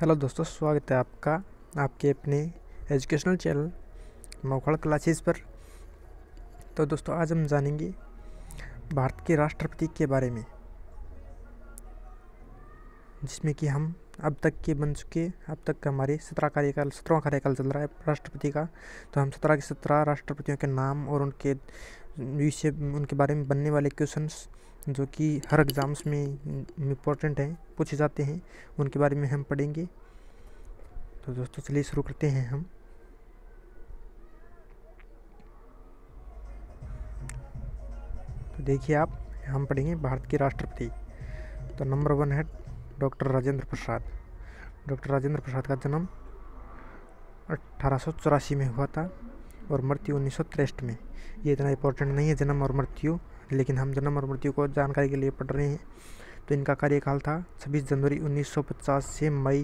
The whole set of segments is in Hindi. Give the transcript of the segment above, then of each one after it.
हेलो दोस्तों स्वागत है आपका आपके अपने एजुकेशनल चैनल मौखड़ क्लासेस पर तो दोस्तों आज हम जानेंगे भारत के राष्ट्रपति के बारे में जिसमें कि हम अब तक के बन चुके अब तक हमारे सत्रह कार्यकाल सत्रहवा कार्यकाल चल रहा है राष्ट्रपति का तो हम सत्रह के सत्रह राष्ट्रपतियों के नाम और उनके विषय उनके बारे में बनने वाले क्वेश्चंस जो कि हर एग्ज़ाम्स में इम्पोर्टेंट हैं पूछे जाते हैं उनके बारे में हम पढ़ेंगे तो दोस्तों चलिए शुरू करते हैं हम तो देखिए आप हम पढ़ेंगे भारत के राष्ट्रपति तो नंबर वन है डॉक्टर राजेंद्र प्रसाद डॉक्टर राजेंद्र प्रसाद का जन्म अट्ठारह में हुआ था और मृत्यु उन्नीस में ये इतना इम्पोर्टेंट नहीं है जन्म और मृत्यु लेकिन हम जन्म और मृत्यु को जानकारी के लिए पढ़ रहे हैं तो इनका कार्यकाल था छब्बीस जनवरी 1950 से मई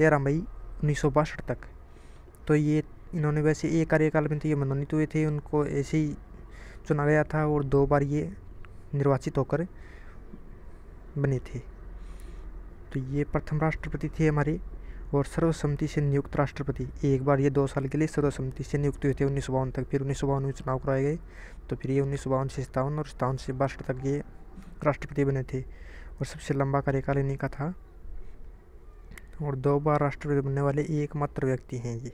13 मई उन्नीस तक तो ये इन्होंने वैसे एक कार्यकाल में तो ये मनोनीत हुए थे उनको ऐसे ही चुना गया था और दो बार ये निर्वाचित होकर बने थे तो ये प्रथम राष्ट्रपति थे हमारे और सर्वसम्मति से नियुक्त राष्ट्रपति एक बार ये दो साल के लिए सर्वसम्मति से नियुक्त हुए थे उन्नीस सौ बावन तक फिर उन्नीस सौ बावन में चुनाव कराए गए तो फिर ये उन्नीस सौ बावन से सतावन और सतावन से बासठ तक ये राष्ट्रपति बने थे और सबसे लंबा कार्यकाल इन्हीं का था और दो बार राष्ट्रपति बनने वाले एकमात्र व्यक्ति हैं ये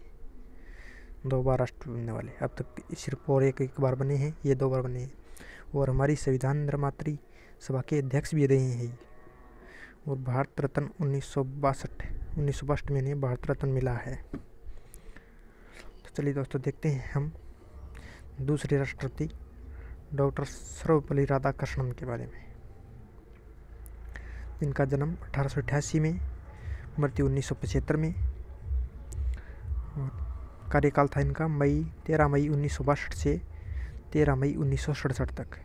दो बार राष्ट्रपति बनने वाले अब तक सिर्फ और एक एक बार बने हैं ये दो बार बने हैं और हमारी संविधान निर्मात्री सभा के अध्यक्ष भी रहे हैं ये और भारत रत्न उन्नीस सौ बासठ उन्नीस सौ में इन्हें भारत रत्न मिला है तो चलिए दोस्तों देखते हैं हम दूसरे राष्ट्रपति डॉक्टर सर्वपल्ली राधाकृष्णन के बारे में इनका जन्म अठारह में मृत्यु उन्नीस में और कार्यकाल था इनका मई तेरह मई उन्नीस से तेरह मई उन्नीस तक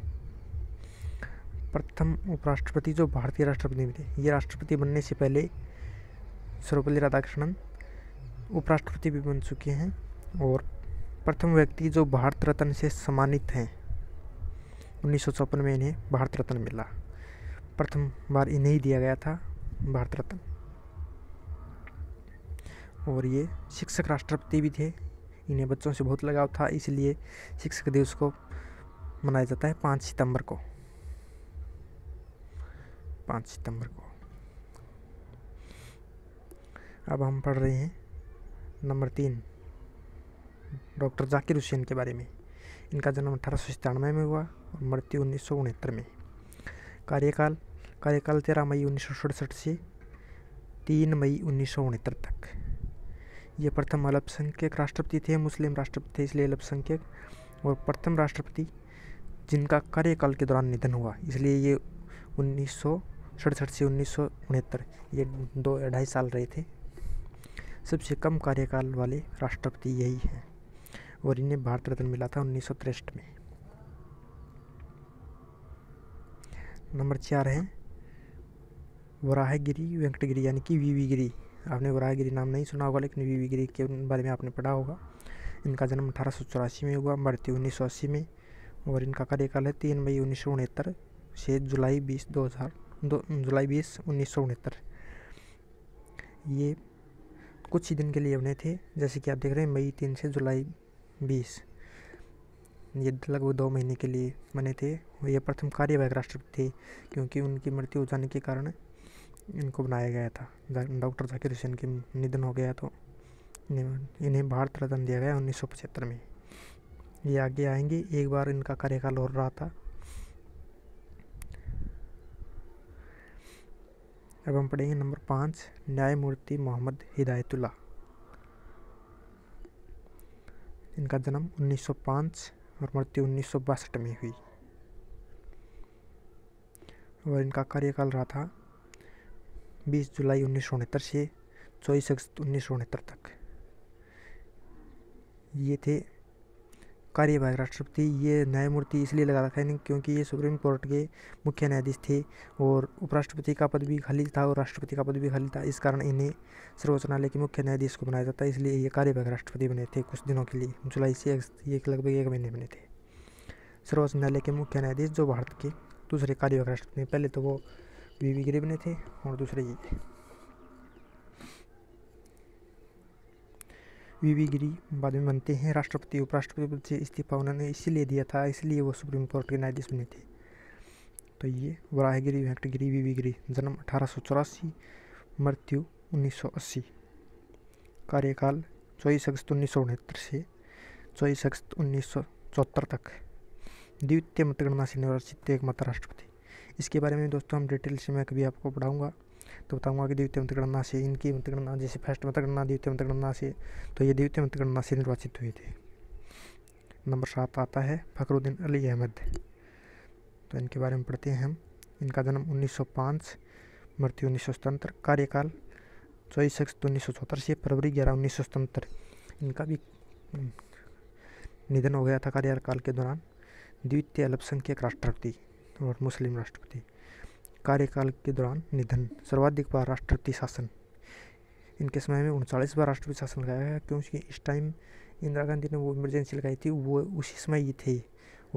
प्रथम उपराष्ट्रपति जो भारतीय राष्ट्रपति थे ये राष्ट्रपति बनने से पहले सर्वपल्ली राधाकृष्णन उपराष्ट्रपति भी बन चुके हैं और प्रथम व्यक्ति जो भारत रत्न से सम्मानित हैं उन्नीस में इन्हें भारत रत्न मिला प्रथम बार इन्हें ही दिया गया था भारत रत्न और ये शिक्षक राष्ट्रपति भी थे इन्हें बच्चों से बहुत लगाव था इसलिए शिक्षक दिवस को मनाया जाता है पाँच सितंबर को पाँच सितंबर को अब हम पढ़ रहे हैं नंबर तीन डॉक्टर जाकिर हुसैन के बारे में इनका जन्म अठारह सौ में हुआ और मृत्यु उन्नीस में कार्यकाल कार्यकाल तेरह मई उन्नीस से तीन मई उन्नीस तक ये प्रथम अल्पसंख्यक राष्ट्रपति थे मुस्लिम राष्ट्रपति थे इसलिए अल्पसंख्यक और प्रथम राष्ट्रपति जिनका कार्यकाल के दौरान निधन हुआ इसलिए ये उन्नीस से उन्नीस ये दो ढाई साल रहे थे सबसे कम कार्यकाल वाले राष्ट्रपति यही हैं और इन्हें भारत रत्न मिला था उन्नीस में नंबर चार है वराहगिरी वेंकटगिरी यानी कि वी गिरी आपने वराहगिरी नाम नहीं सुना होगा लेकिन वी गिरी के बारे में आपने पढ़ा होगा इनका जन्म अठारह सौ चौरासी में हुआ मृत्यु उन्नीस सौ अस्सी में और इनका कार्यकाल है तीन मई उन्नीस सौ उनहत्तर से जुलाई बीस दो हज़ार दो जुलाई बीस उन्नीस सौ उनहत्तर ये कुछ ही दिन के लिए बने थे जैसे कि आप देख रहे हैं मई तीन से जुलाई बीस ये लगभग दो महीने के लिए बने थे और ये प्रथम कार्यवाहक राष्ट्रपति थे क्योंकि उनकी मृत्यु हो जाने के कारण इनको बनाया गया था डॉक्टर जाकिर हुसैन के निधन हो गया तो इन्हें भारत रत्न दिया गया उन्नीस में ये आगे आएंगे एक बार इनका कार्यकाल हो रहा था अब हम पढ़ेंगे नंबर पाँच न्यायमूर्ति मोहम्मद हिदायतुल्ला इनका जन्म 1905 और मृत्यु उन्नीस में हुई और इनका कार्यकाल रहा था 20 जुलाई उन्नीस से चौबीस अगस्त उन्नीस तक ये थे कार्यवाहक राष्ट्रपति ये न्यायमूर्ति इसलिए लगा रखा है क्योंकि ये सुप्रीम कोर्ट के मुख्य न्यायाधीश थे और उपराष्ट्रपति का पद भी खाली था और राष्ट्रपति का पद भी खाली था इस कारण इन्हें सर्वोच्च न्यायालय के मुख्य न्यायाधीश को बनाया जाता है इसलिए ये कार्यवाहक राष्ट्रपति बने थे कुछ दिनों के लिए जुलाई से एक लगभग एक महीने बने थे सर्वोच्च न्यायालय के मुख्य न्यायाधीश जो भारत के दूसरे कार्यवाहक राष्ट्रपति पहले तो वो वी वी गिरी बने थे और दूसरे ये थे वी गिरी बाद में बनते हैं राष्ट्रपति उपराष्ट्रपति पद से इस्तीफा उन्होंने इसीलिए दिया था इसलिए वो सुप्रीम कोर्ट के न्यायाधीश बने थे तो ये वराहगिरी वेंकटगिरी वी वी गिरी जन्म अठारह मृत्यु 1980 कार्यकाल चौबीस अगस्त उन्नीस से चौबीस अगस्त उन्नीस तक द्वितीय मतगणना से निर्वाचित एकमात्र राष्ट्रपति इसके बारे में दोस्तों हम डिटेल से मैं कभी आपको पढ़ाऊँगा तो बताऊंगा कि द्वितीय मतगणना से इनकी मतगणना जैसे फर्स्ट मतगणना द्वितीय मतगणना से तो ये द्वितीय मतगणना से निर्वाचित हुए थे नंबर सात आता है फ़खरुद्दीन अली अहमद तो इनके बारे में पढ़ते हैं हम इनका जन्म 1905 मृत्यु उन्नीस कार्यकाल चौबीस अगस्त उन्नीस से फरवरी ग्यारह उन्नीस इनका भी हम्म, निधन हो गया था कार्यकाल के दौरान द्वितीय अल्पसंख्यक राष्ट्रपति और मुस्लिम राष्ट्रपति कार्यकाल के दौरान निधन सर्वाधिक बार राष्ट्रपति शासन इनके समय में उनचालीस बार राष्ट्रपति शासन लगाया गया क्योंकि इस टाइम इंदिरा गांधी ने वो इमरजेंसी लगाई थी वो उसी समय ये थे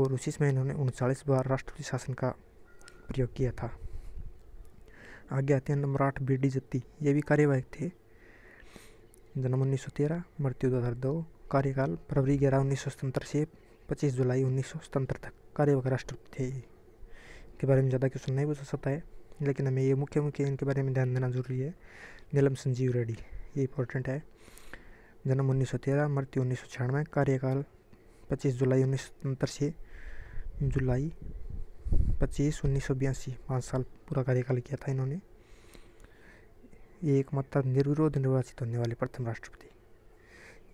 और उसी समय इन्होंने उनचालीस बार राष्ट्रपति शासन का प्रयोग किया था आगे आते हैं नंबर आठ बी डी जत्ती ये भी कार्यवाहक थे जन्म उन्नीस सौ तेरह मृत्यु दो हज़ार दो कार्यकाल फरवरी ग्यारह उन्नीस सौ सतहत्तर से पच्चीस जुलाई उन्नीस सौ सतहत्तर तक कार्यवाहक राष्ट्रपति थे के बारे में ज़्यादा क्वेश्चन नहीं पूछ सकता है लेकिन हमें ये मुख्य मुख्य इनके बारे में ध्यान देना जरूरी है नीलम संजीव रेड्डी ये इंपॉर्टेंट है जन्म उन्नीस सौ तेरह मृत्यु उन्नीस सौ छियानवे कार्यकाल पच्चीस जुलाई उन्नीस सौ से जुलाई पच्चीस उन्नीस सौ बयासी पाँच साल पूरा कार्यकाल किया था इन्होंने ये एकमात्र निर्विरोध निर्वाचित होने वाले प्रथम राष्ट्रपति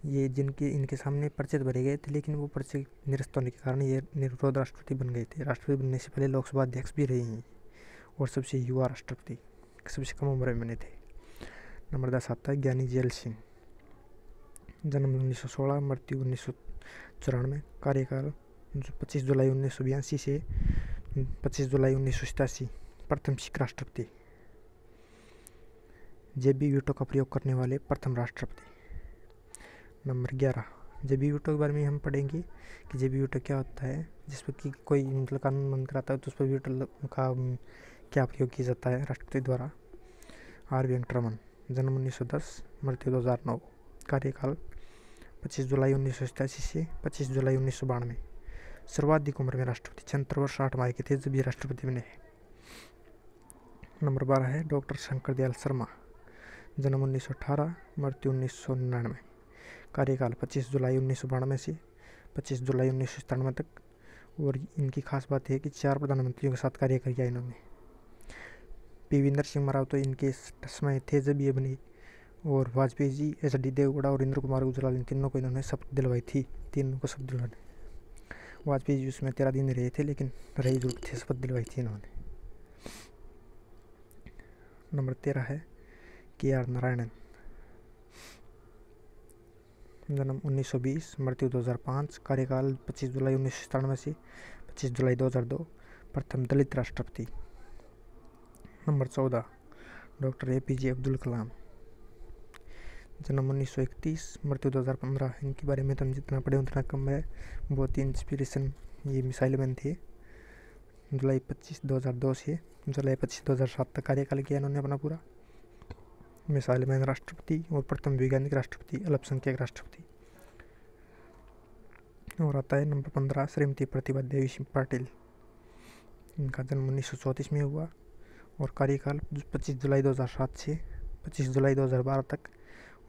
ये जिनके इनके सामने पर्चे भरे गए थे लेकिन वो पर्चे निरस्त होने के कारण ये निर्विरोध राष्ट्रपति बन गए थे राष्ट्रपति बनने से पहले लोकसभा अध्यक्ष भी रहे हैं और सबसे युवा राष्ट्रपति सबसे कम उम्र में बने थे नंबर दस आता है ज्ञानी जेल सिंह जन्म उन्नीस सौ सोलह मृत्यु उन्नीस सौ चौरानवे कार्यकाल पच्चीस जुलाई उन्नीस सौ बयासी से पच्चीस जुलाई उन्नीस सौ सतासी प्रथम सिख राष्ट्रपति जेबी बी यूटो का प्रयोग करने वाले प्रथम राष्ट्रपति नंबर ग्यारह जे बी यूटो के बारे में हम पढ़ेंगे कि जे बी यूटो क्या होता है जिस पर कि कोई मतलब कानून बंद कराता है तो उस पर यूटो का क्या प्रयोग किया जाता है राष्ट्रपति द्वारा आर वेंकटरमन जन्म उन्नीस सौ दस मृत्यु दो हज़ार नौ कार्यकाल पच्चीस जुलाई उन्नीस सौ सतासी से पच्चीस जुलाई उन्नीस सौ बानवे सर्वाधिक उम्र में राष्ट्रपति चंद्र वर्ष आठ माह के थे जब ये राष्ट्रपति बने नंबर बारह है डॉक्टर शंकर दयाल शर्मा जन्म उन्नीस सौ अठारह मृत्यु उन्नीस सौ निन्यानवे कार्यकाल 25 जुलाई उन्नीस से 25 जुलाई उन्नीस तक और इनकी खास बात यह कि चार प्रधानमंत्रियों के साथ कार्य किया इन्होंने पीवींदर सिंह महाराव तो इनके समय थे जब ये बने और वाजपेयी जी एच डी देवगौड़ा और इंद्र कुमार गुजराल इन तीनों को इन्होंने शपथ दिलवाई थी तीनों को शपथ दिलवाने वाजपेयी जी उसमें तेरह दिन रहे थे लेकिन रहे जुट थे शपथ दिलवाई थी इन्होंने नंबर तेरह है के आर नारायणन जन्म 1920 मृत्यु 2005 कार्यकाल 25 जुलाई उन्नीस सौ से पच्चीस जुलाई 2002 प्रथम दलित राष्ट्रपति number 14 doctor A P J Abdul Kalam जन्म 1931 मृत्यु 2015 इनके बारे में तो हम जितना पढ़े उतना कम है बहुत ही इंस्पिरेशन ये मिसाइल मैन थे जुलाई 25 2002 से जुलाई 25 2007 तक कार्यकाल किया इन्होंने अपना पूरा मिसाइल मैन राष्ट्रपति और प्रथम वैज्ञानिक राष्ट्रपति अल्पसंख्यक राष्ट्रपति प्रश्न और आता है नंबर पंद्रह श्रीमती प्रतिभा देवी सिंह पाटिल इनका जन्म उन्नीस सौ चौंतीस में हुआ और कार्यकाल पच्चीस जुलाई दो हज़ार सात से पच्चीस जुलाई दो हज़ार बारह तक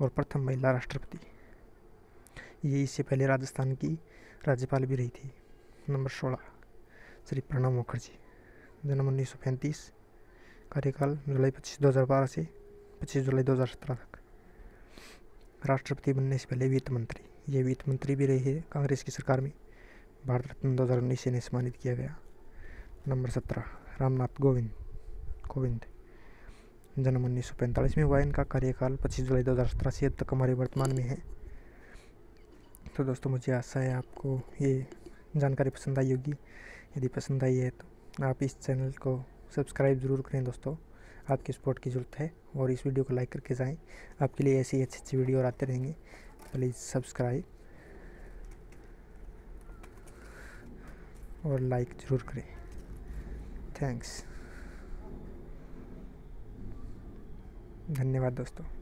और प्रथम महिला राष्ट्रपति ये इससे पहले राजस्थान की राज्यपाल भी रही थी नंबर सोलह श्री प्रणब मुखर्जी जन्म उन्नीस सौ पैंतीस कार्यकाल जुलाई पच्चीस दो हज़ार बारह से पच्चीस जुलाई दो हज़ार सत्रह तक राष्ट्रपति बनने से पहले वित्त मंत्री ये वित्त तो मंत्री भी रही है कांग्रेस की सरकार में भारत रत्न दो हज़ार उन्नीस से इन्हें सम्मानित किया गया नंबर सत्रह रामनाथ गोविंद कोविंद जन्म उन्नीस सौ पैंतालीस में हुआ इनका कार्यकाल पच्चीस जुलाई दो हज़ार सत्रह से अब तक हमारे वर्तमान में है तो दोस्तों मुझे आशा है आपको ये जानकारी पसंद आई होगी यदि पसंद आई है तो आप इस चैनल को सब्सक्राइब ज़रूर करें दोस्तों आपके सपोर्ट की ज़रूरत है और इस वीडियो को लाइक करके जाएं आपके लिए ऐसी अच्छी अच्छी वीडियो और आते रहेंगे प्लीज़ सब्सक्राइब और लाइक ज़रूर करें थैंक्स धन्यवाद दोस्तों